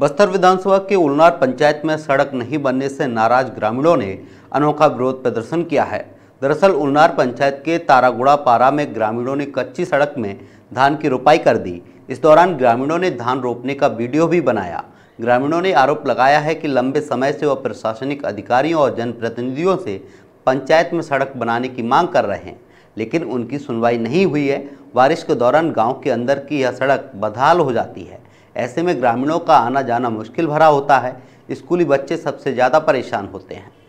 बस्तर विधानसभा के उलनार पंचायत में सड़क नहीं बनने से नाराज ग्रामीणों ने अनोखा विरोध प्रदर्शन किया है दरअसल उलनार पंचायत के तारागुड़ा पारा में ग्रामीणों ने कच्ची सड़क में धान की रोपाई कर दी इस दौरान ग्रामीणों ने धान रोपने का वीडियो भी बनाया ग्रामीणों ने आरोप लगाया है कि लंबे समय से वह प्रशासनिक अधिकारियों और जनप्रतिनिधियों से पंचायत में सड़क बनाने की मांग कर रहे हैं लेकिन उनकी सुनवाई नहीं हुई है बारिश के दौरान गांव के अंदर की यह सड़क बदहाल हो जाती है ऐसे में ग्रामीणों का आना जाना मुश्किल भरा होता है स्कूली बच्चे सबसे ज़्यादा परेशान होते हैं